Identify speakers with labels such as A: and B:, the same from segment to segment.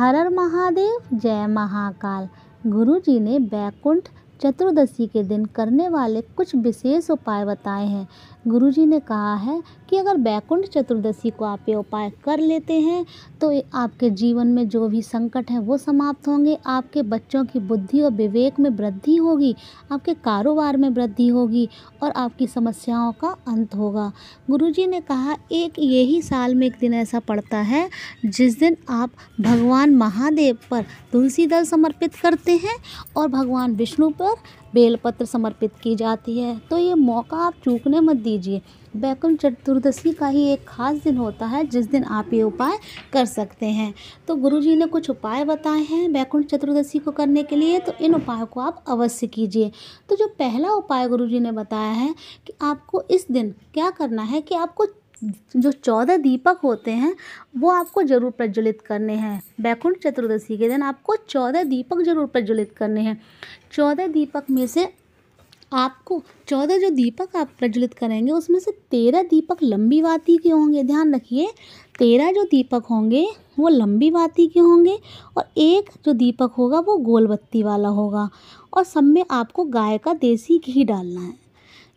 A: हर महादेव जय महाकाल गुरु जी ने बैकुंठ चतुर्दशी के दिन करने वाले कुछ विशेष उपाय बताए हैं गुरुजी ने कहा है कि अगर बैकुंठ चतुर्दशी को आप ये उपाय कर लेते हैं तो आपके जीवन में जो भी संकट है वो समाप्त होंगे आपके बच्चों की बुद्धि और विवेक में वृद्धि होगी आपके कारोबार में वृद्धि होगी और आपकी समस्याओं का अंत होगा गुरु ने कहा एक यही साल में एक दिन ऐसा पड़ता है जिस दिन आप भगवान महादेव पर तुलसी दल समर्पित करते हैं और भगवान विष्णु पर बेलपत्र समर्पित की जाती है तो ये मौका आप चूकने मत दीजिए वैकुंठ चतुर्दशी का ही एक खास दिन होता है जिस दिन आप ये उपाय कर सकते हैं तो गुरु जी ने कुछ उपाय बताए हैं वैकुंठ चतुर्दशी को करने के लिए तो इन उपायों को आप अवश्य कीजिए तो जो पहला उपाय गुरु जी ने बताया है कि आपको इस दिन क्या करना है कि आपको जो चौदह दीपक होते हैं वो आपको ज़रूर प्रज्वलित करने हैं बैकुंठ चतुर्दशी के दिन आपको चौदह दीपक जरूर प्रज्वलित करने हैं चौदह दीपक में से आपको चौदह जो दीपक आप प्रज्वलित करेंगे उसमें से तेरह दीपक लंबी वाती के होंगे ध्यान रखिए तेरह जो दीपक होंगे वो लंबी वाती के होंगे और एक जो दीपक होगा वो गोलबत्ती वाला होगा और सब में आपको गाय का देसी घी डालना है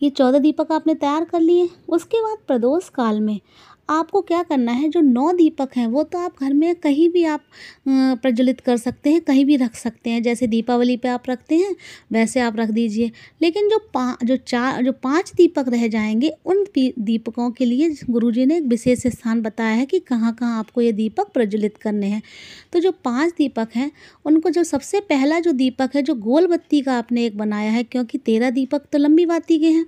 A: ये चौदह दीपक आपने तैयार कर लिए उसके बाद प्रदोष काल में आपको क्या करना है जो नौ दीपक हैं वो तो आप घर में कहीं भी आप प्रज्वलित कर सकते हैं कहीं भी रख सकते हैं जैसे दीपावली पे आप रखते हैं वैसे आप रख दीजिए लेकिन जो पा जो चार जो पांच दीपक रह जाएंगे उन दीपकों के लिए गुरुजी ने एक विशेष स्थान बताया है कि कहाँ कहाँ आपको ये दीपक प्रज्वलित करने हैं तो जो पाँच दीपक हैं उनको जो सबसे पहला जो दीपक है जो गोल बत्ती का आपने एक बनाया है क्योंकि तेरह दीपक तो लंबी बाती के हैं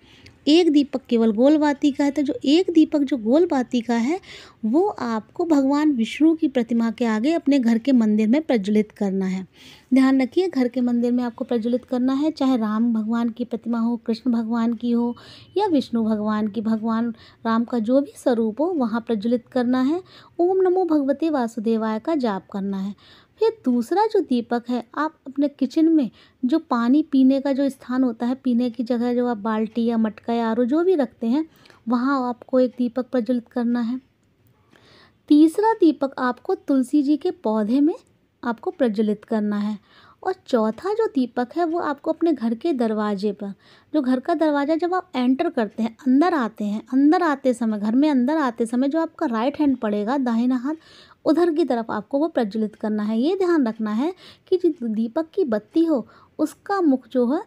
A: एक दीपक केवल गोल बाती का है तो जो एक दीपक जो गोल बाती का है वो आपको भगवान विष्णु की प्रतिमा के आगे अपने घर के मंदिर में प्रज्वलित करना है ध्यान रखिए घर के मंदिर में आपको प्रज्वलित करना है चाहे राम भगवान की प्रतिमा हो कृष्ण भगवान की हो या विष्णु भगवान की भगवान राम का जो भी स्वरूप हो वहाँ प्रज्वलित करना है ओम नमो भगवते वासुदेवाय का जाप करना है फिर दूसरा जो दीपक है आप अपने किचन में जो पानी पीने का जो स्थान होता है पीने की जगह जो आप बाल्टी या मटका या आर जो भी रखते हैं वहाँ आपको एक दीपक प्रज्वलित करना है तीसरा दीपक आपको तुलसी जी के पौधे में आपको प्रज्वलित करना है और चौथा जो दीपक है वो आपको अपने घर के दरवाजे पर जो घर का दरवाज़ा जब आप एंटर करते हैं अंदर आते हैं अंदर आते समय घर में अंदर आते समय जो आपका राइट हैंड पड़ेगा दाहिना हाथ उधर की तरफ आपको वो प्रज्वलित करना है ये ध्यान रखना है कि जो दीपक की बत्ती हो उसका मुख जो है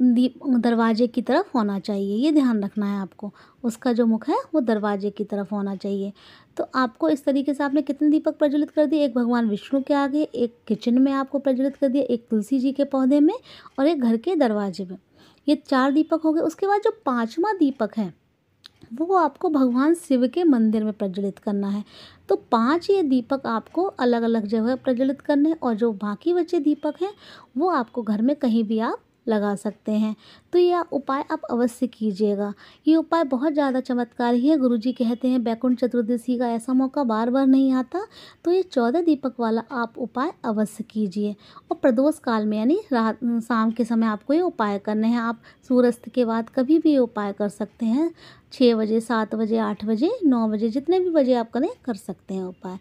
A: दरवाजे की तरफ होना चाहिए ये ध्यान रखना है आपको उसका जो मुख है वो दरवाजे की तरफ होना चाहिए तो आपको इस तरीके से आपने कितने दीपक प्रज्वलित कर दिए एक भगवान विष्णु के आगे एक किचन में आपको प्रज्वलित कर दिया एक तुलसी जी के पौधे में और एक घर के दरवाजे में ये चार दीपक हो गए उसके बाद जो पाँचवा दीपक है वो आपको भगवान शिव के मंदिर में प्रज्वलित करना है तो पांच ये दीपक आपको अलग अलग जगह प्रज्वलित करने और जो बाकी बचे दीपक हैं वो आपको घर में कहीं भी आप लगा सकते हैं तो यह उपाय आप अवश्य कीजिएगा ये उपाय बहुत ज़्यादा चमत्कारी है गुरुजी कहते हैं बैकुंठ चतुर्दशी का ऐसा मौका बार बार नहीं आता तो ये चौदह दीपक वाला आप उपाय अवश्य कीजिए और प्रदोष काल में यानी रात शाम के समय आपको ये उपाय करने हैं आप सूर्यास्त के बाद कभी भी ये उपाय कर सकते हैं छः बजे सात बजे आठ बजे नौ बजे जितने भी बजे आप करें कर सकते हैं उपाय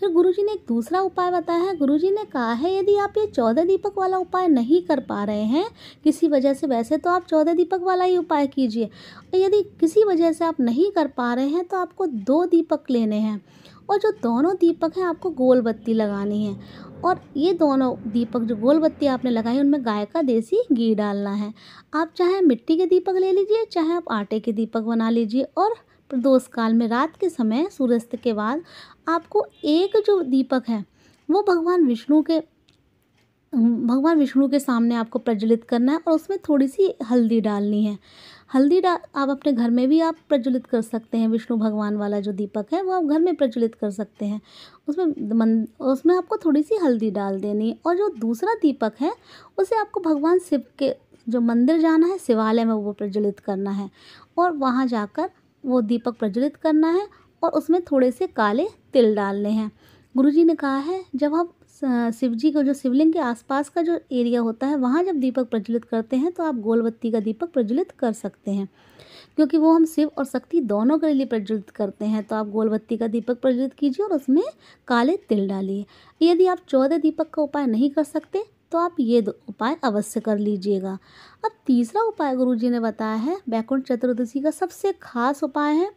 A: फिर गुरुजी ने एक दूसरा उपाय बताया है गुरु ने कहा है यदि आप ये चौदह दीपक वाला उपाय नहीं कर पा रहे हैं किसी वजह से वैसे तो आप चौदह दीपक वाला ही उपाय कीजिए और यदि किसी वजह से आप नहीं कर पा रहे हैं तो आपको दो दीपक लेने हैं और जो दोनों दीपक हैं आपको गोल बत्ती लगानी है और ये दोनों दीपक जो गोल बत्ती आपने लगाई उनमें गाय का देसी घी डालना है आप चाहे मिट्टी के दीपक ले लीजिए चाहे आप आटे के दीपक बना लीजिए और प्रदोष काल में रात के समय सूर्यास्त के बाद आपको एक जो दीपक है वो भगवान विष्णु के भगवान विष्णु के सामने आपको प्रज्वलित करना है और उसमें थोड़ी सी हल्दी डालनी है हल्दी डाल आप अपने घर में भी आप प्रज्वलित कर सकते हैं विष्णु भगवान वाला जो दीपक है वो आप घर में प्रज्वलित कर सकते हैं उसमें मन उसमें आपको थोड़ी सी हल्दी डाल देनी और जो दूसरा दीपक है उसे आपको भगवान शिव के जो मंदिर जाना है शिवालय में वो प्रज्वलित करना है और वहाँ जाकर वो दीपक प्रज्वलित करना है और उसमें थोड़े से काले तिल डालने हैं गुरुजी ने कहा है जब आप शिव जी को जो शिवलिंग के आसपास का जो एरिया होता है वहाँ जब दीपक प्रज्वलित करते हैं तो आप गोलबत्ती का दीपक प्रज्वलित कर सकते हैं क्योंकि वो हम शिव और शक्ति दोनों के लिए प्रज्वलित करते हैं तो आप गोलबत्ती का दीपक प्रज्वलित कीजिए और उसमें काले तिल डालिए यदि आप चौदह दीपक का उपाय नहीं कर सकते तो आप ये उपाय अवश्य कर लीजिएगा अब तीसरा उपाय गुरु जी ने बताया है बैकुंठ चतुर्दशी का सबसे खास उपाय है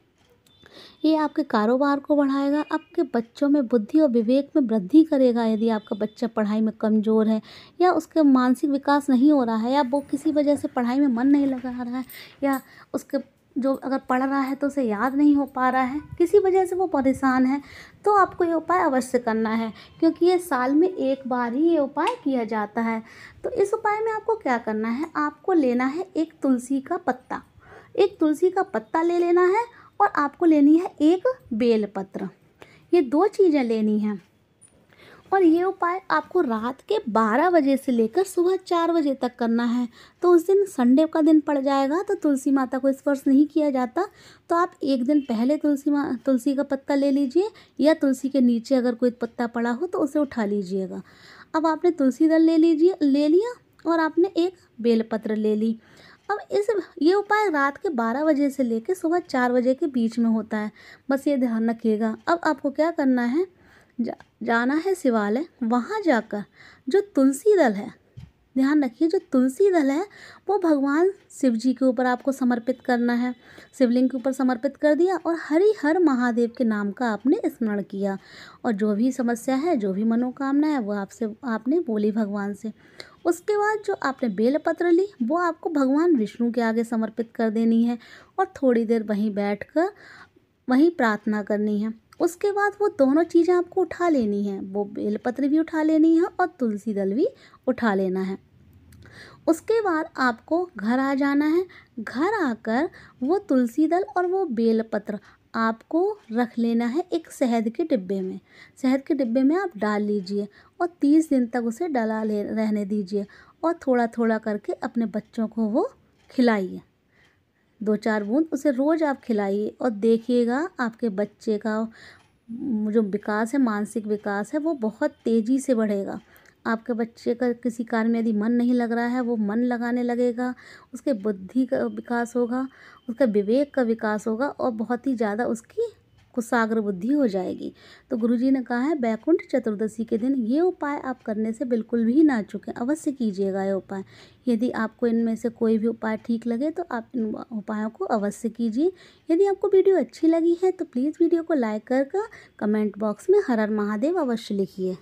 A: ये आपके कारोबार को बढ़ाएगा आपके बच्चों में बुद्धि और विवेक में वृद्धि करेगा यदि आपका बच्चा पढ़ाई में कमज़ोर है या उसके मानसिक विकास नहीं हो रहा है या वो किसी वजह से पढ़ाई में मन नहीं लगा रहा है या उसके जो अगर पढ़ रहा है तो उसे याद नहीं हो पा रहा है किसी वजह से वो परेशान है तो आपको ये उपाय अवश्य करना है क्योंकि ये साल में एक बार ही ये उपाय किया जाता है तो इस उपाय में आपको क्या करना है आपको लेना है एक तुलसी का पत्ता एक तुलसी का पत्ता ले लेना है और आपको लेनी है एक बेलपत्र ये दो चीज़ें लेनी हैं और ये उपाय आपको रात के 12 बजे से लेकर सुबह 4 बजे तक करना है तो उस दिन संडे का दिन पड़ जाएगा तो तुलसी माता को स्पर्श नहीं किया जाता तो आप एक दिन पहले तुलसी मा तुलसी का पत्ता ले लीजिए या तुलसी के नीचे अगर कोई पत्ता पड़ा हो तो उसे उठा लीजिएगा अब आपने तुलसी दल ले लीजिए ले लिया और आपने एक बेलपत्र ले ली अब इस ये उपाय रात के 12 बजे से लेकर सुबह 4 बजे के बीच में होता है बस ये ध्यान रखिएगा अब आपको क्या करना है जा, जाना है शिवालय वहाँ जाकर जो तुलसी दल है ध्यान रखिए जो तुलसी दल है वो भगवान शिव जी के ऊपर आपको समर्पित करना है शिवलिंग के ऊपर समर्पित कर दिया और हरि हर महादेव के नाम का आपने स्मरण किया और जो भी समस्या है जो भी मनोकामना है वो आपसे आपने बोली भगवान से उसके बाद जो आपने बेलपत्र ली वो आपको भगवान विष्णु के आगे समर्पित कर देनी है और थोड़ी देर वहीं बैठ कर वहीं प्रार्थना करनी है उसके बाद वो दोनों चीज़ें आपको उठा लेनी है वो बेलपत्र भी उठा लेनी है और तुलसी दल भी उठा लेना है उसके बाद आपको घर आ जाना है घर आकर वो तुलसी दल और वो बेलपत्र आपको रख लेना है एक शहद के डिब्बे में शहद के डिब्बे में आप डाल लीजिए और तीस दिन तक उसे डला ले रहने दीजिए और थोड़ा थोड़ा करके अपने बच्चों को वो खिलाइए दो चार बूंद उसे रोज़ आप खिलाइए और देखिएगा आपके बच्चे का जो विकास है मानसिक विकास है वो बहुत तेज़ी से बढ़ेगा आपके बच्चे का किसी कार्य में यदि मन नहीं लग रहा है वो मन लगाने लगेगा उसके बुद्धि का विकास होगा उसका विवेक का विकास होगा और बहुत ही ज़्यादा उसकी आपको सागर बुद्धि हो जाएगी तो गुरुजी ने कहा है बैकुंठ चतुर्दशी के दिन ये उपाय आप करने से बिल्कुल भी ना चुकें अवश्य कीजिएगा ये उपाय यदि आपको इनमें से कोई भी उपाय ठीक लगे तो आप इन उपायों को अवश्य कीजिए यदि आपको वीडियो अच्छी लगी है तो प्लीज़ वीडियो को लाइक कर कमेंट बॉक्स में हर हर महादेव अवश्य लिखिए